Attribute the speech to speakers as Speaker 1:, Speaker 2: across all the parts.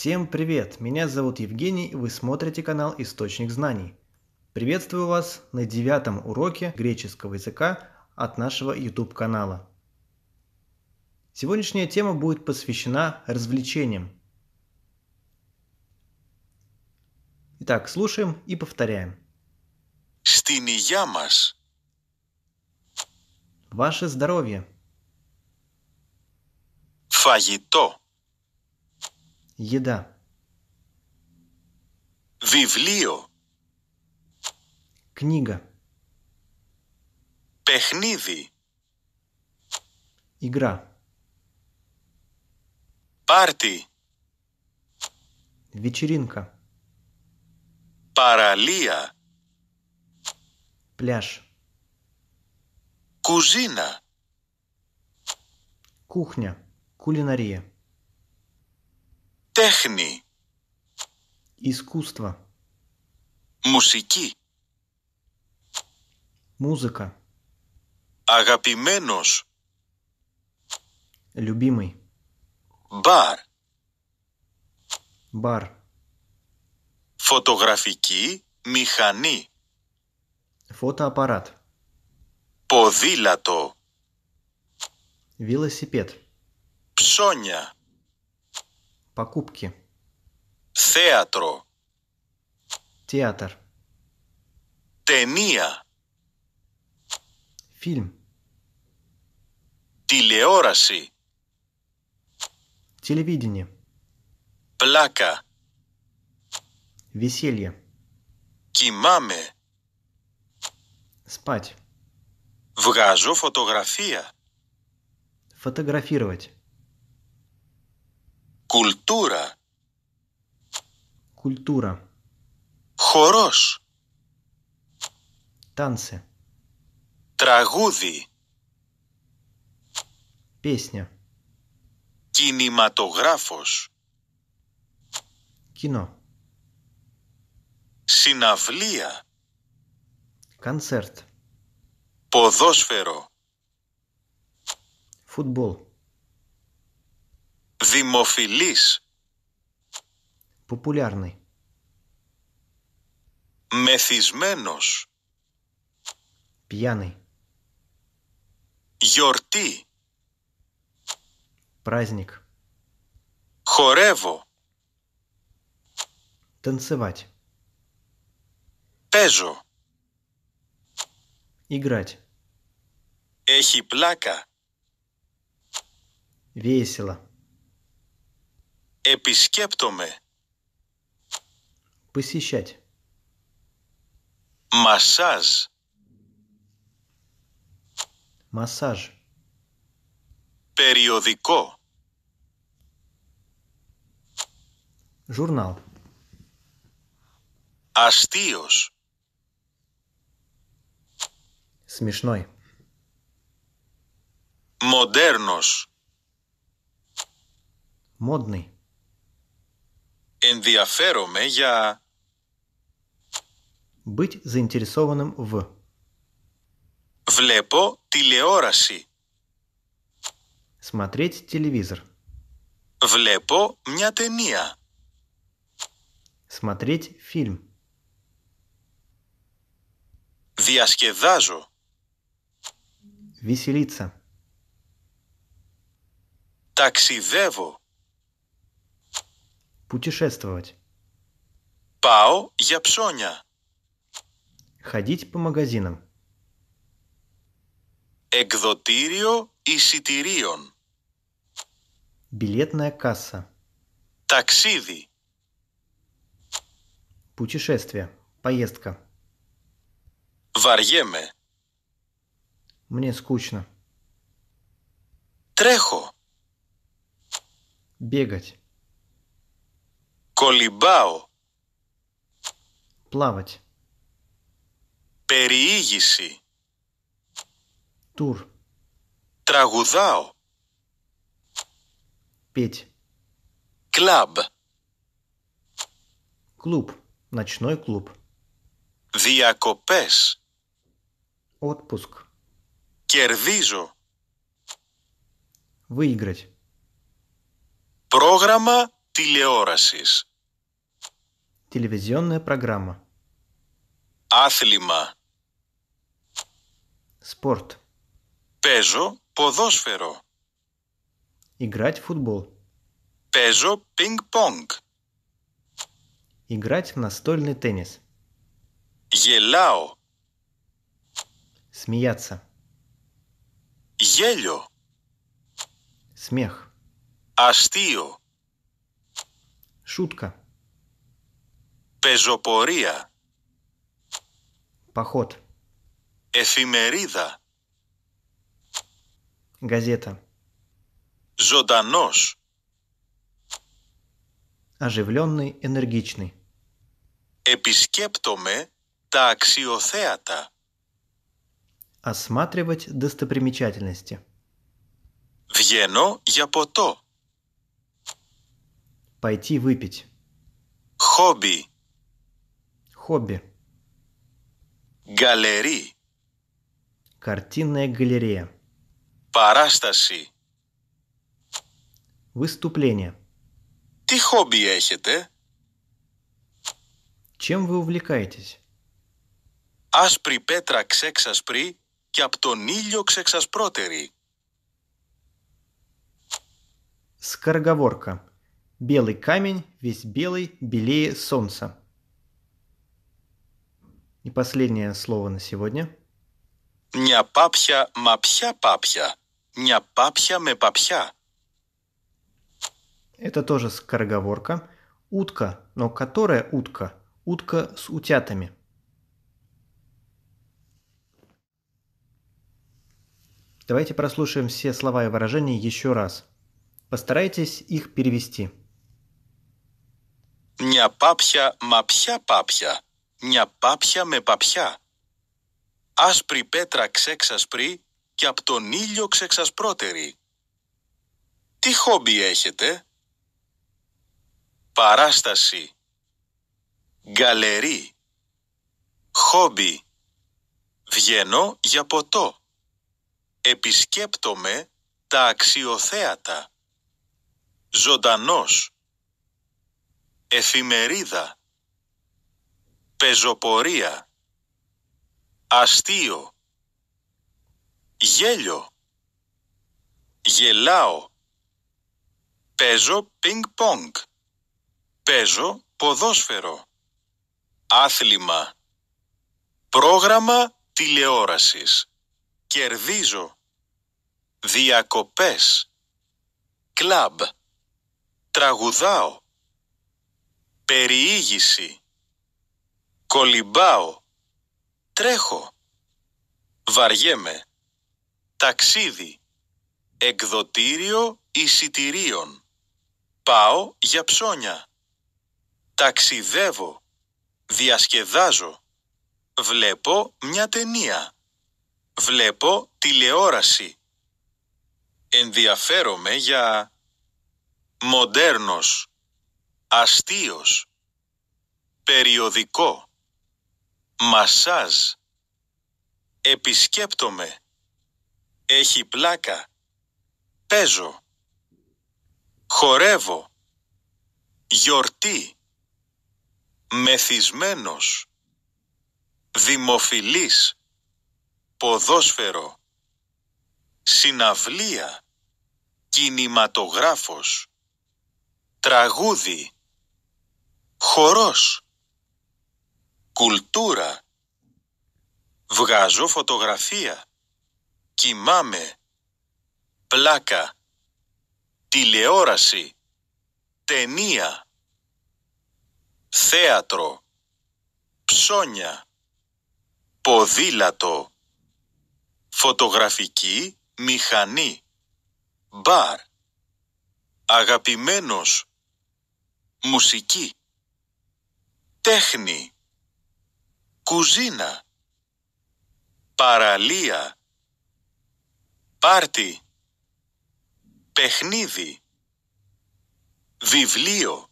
Speaker 1: Всем привет! Меня зовут Евгений, и вы смотрите канал «Источник знаний». Приветствую вас на девятом уроке греческого языка от нашего YouTube-канала. Сегодняшняя тема будет посвящена развлечениям. Итак, слушаем и повторяем.
Speaker 2: Стиния маш.
Speaker 1: Ваше здоровье.
Speaker 2: Фагито. Еда. Βιβλίο. Книга. Пехниди. Игра. Парти.
Speaker 1: Вечеринка.
Speaker 2: Παραλία. Пляж. Κουζίνα.
Speaker 1: Кухня. Кулинария.
Speaker 2: Τέχνη.
Speaker 1: Искусство.
Speaker 2: Μουσική.
Speaker 1: Μούζικα.
Speaker 2: Αγαπημένος.
Speaker 1: Любимый. Μπαρ. Μπαρ.
Speaker 2: Φωτογραφική μηχανή.
Speaker 1: Φωτοαπαράτ.
Speaker 2: Ποδήλατο.
Speaker 1: Велосипед.
Speaker 2: Ψώνια. Покупки. Θέατρο. Театр. Ταινία. Фильм. Τηλεόραση. Телевидение. плака,
Speaker 1: Веселье.
Speaker 2: Κοιμάμαι. Спать. Βγάζω фотография,
Speaker 1: Фотографировать.
Speaker 2: Κουλτούρα.
Speaker 1: Κουλτούρα.
Speaker 2: Χορός. Τάνσε. Τραγούδι. Πίσνια. Κινηματογράφος. Κοινό. Συναυλία. κανσέρτ, Ποδόσφαιρο. Φουτμπολ. Δημοφιλής.
Speaker 1: Популярный.
Speaker 2: Μεθυσμένος. Пьяный. Γιορτή. Праздник. Χορεύω.
Speaker 1: Танцевать. Παίζω. Играть.
Speaker 2: Έχει πλάκα.
Speaker 1: Весело.
Speaker 2: Επισκέπτομαι. Посещать. Массаж. Массаж. периодико Журнал. Αστείος. Смешной. модернос Модный. Ενδιαφέρομαι για...
Speaker 1: Быть заинтересованным в.
Speaker 2: Βλέπω τηλεόραση.
Speaker 1: Смотреть телевизор.
Speaker 2: Βλέπω μια ταινία.
Speaker 1: Смотреть фильм.
Speaker 2: Διασκεδάζω.
Speaker 1: Веселиться.
Speaker 2: Ταξιδεύω.
Speaker 1: Путешествовать.
Speaker 2: Пао, για ψώνια.
Speaker 1: Ходить по магазинам.
Speaker 2: и εισιτηρίων.
Speaker 1: Билетная касса.
Speaker 2: Таксίδι.
Speaker 1: Путешествие. Поездка.
Speaker 2: Варьеме.
Speaker 1: Мне скучно. Трехо. Бегать.
Speaker 2: Κολυμπάω. Плавать. Περιήγηση. Тур. Τραγουδάω. Петь. Клаб.
Speaker 1: Клуб. Ночной клуб.
Speaker 2: Διακοπές. Отпуск. Κερδίζω. Выиграть. Πρόγραμμα τηλεόρασης.
Speaker 1: Телевизионная программа.
Speaker 2: Άθλημα. Спорт. Пежо ποδόσφαιρο.
Speaker 1: Играть в футбол.
Speaker 2: Пежо пинг-понг.
Speaker 1: Играть в настольный теннис.
Speaker 2: Γελάω.
Speaker 1: Смеяться.
Speaker 2: Γέλιο. Смех. Αστείο. Шутка. Πεζοπορία. Поход. Εφημερίδα. Газета. Ζωντανός.
Speaker 1: Оживленный, энергичный.
Speaker 2: Επισκέπτομαι τα αξιοθέατα.
Speaker 1: Осматривать достопримечательности.
Speaker 2: Βγαίνω για ποτό.
Speaker 1: Пойти выпить.
Speaker 2: Хобби. Хобби. Галерей.
Speaker 1: Картинная галерея.
Speaker 2: Парастаси.
Speaker 1: Выступление.
Speaker 2: Ты хобби έχετε?
Speaker 1: Чем вы увлекаетесь?
Speaker 2: Аспри Петра Ксексаспри, και απ' τον ήλιο ξεξασπρότερη.
Speaker 1: Скороговорка. Белый камень, весь белый, белее солнца. И последнее слово на сегодня.
Speaker 2: Ня папся, мапся, папся. Ня папся, мы папся.
Speaker 1: Это тоже скороговорка. Утка, но которая утка? Утка с утятами. Давайте прослушаем все слова и выражения еще раз. Постарайтесь их перевести.
Speaker 2: Ня папся, мапся, папся. μια πάπια με παπιά. Άσπρη πέτρα ξέξασπρη και από τον ήλιο ξεξασπρότερη. Τι χόμπι έχετε? Παράσταση. Γκαλερί. Χόμπι. Βγαίνω για ποτό. Επισκέπτομαι τα αξιοθέατα. Ζωντανός. Εφημερίδα πεζοπορία, αστείο, γέλιο, γελάω, παίζω πινκ πονγκ, παίζω ποδόσφαιρο, άθλημα, πρόγραμμα τηλεόρασης, κερδίζω, διακοπές, κλαμπ, τραγουδάω, περιήγηση. Κολυμπάω. Τρέχω. Βαριέμαι. Ταξίδι. Εκδοτήριο εισιτηρίων. Πάω για ψώνια. Ταξιδεύω. Διασκεδάζω. Βλέπω μια ταινία. Βλέπω τηλεόραση. Ενδιαφέρομαι για μοντέρνος, αστείος, περιοδικό. Μασάζ. Επισκέπτομαι. Έχει πλάκα. Παίζω. Χορεύω. Γιορτή. Μεθυσμένος. Δημοφιλής. Ποδόσφαιρο. Συναυλία. Κινηματογράφος. Τραγούδι. Χορός. Κουλτούρα. Βγάζω φωτογραφία. Κοιμάμαι. Πλάκα. Τηλεόραση. Ταινία. Θέατρο. Ψώνια. Ποδήλατο. Φωτογραφική μηχανή. Μπαρ. Αγαπημένος. Μουσική. Τέχνη. Κουζίνα. Παραλία. Πάρτι. Παιχνίδι. Βιβλίο.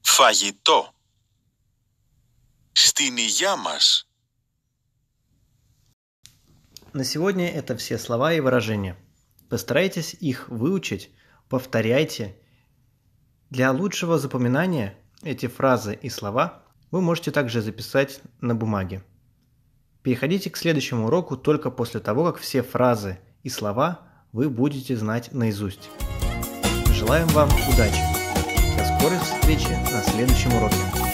Speaker 2: Φαγητό. Στην υγειά μας.
Speaker 1: На сегодня это все слова и выражения. Постарайтесь их выучить, повторяйте. Для лучшего запоминания эти фразы и слова – вы можете также записать на бумаге. Переходите к следующему уроку только после того, как все фразы и слова вы будете знать наизусть. Желаем вам удачи! До скорой встречи на следующем уроке!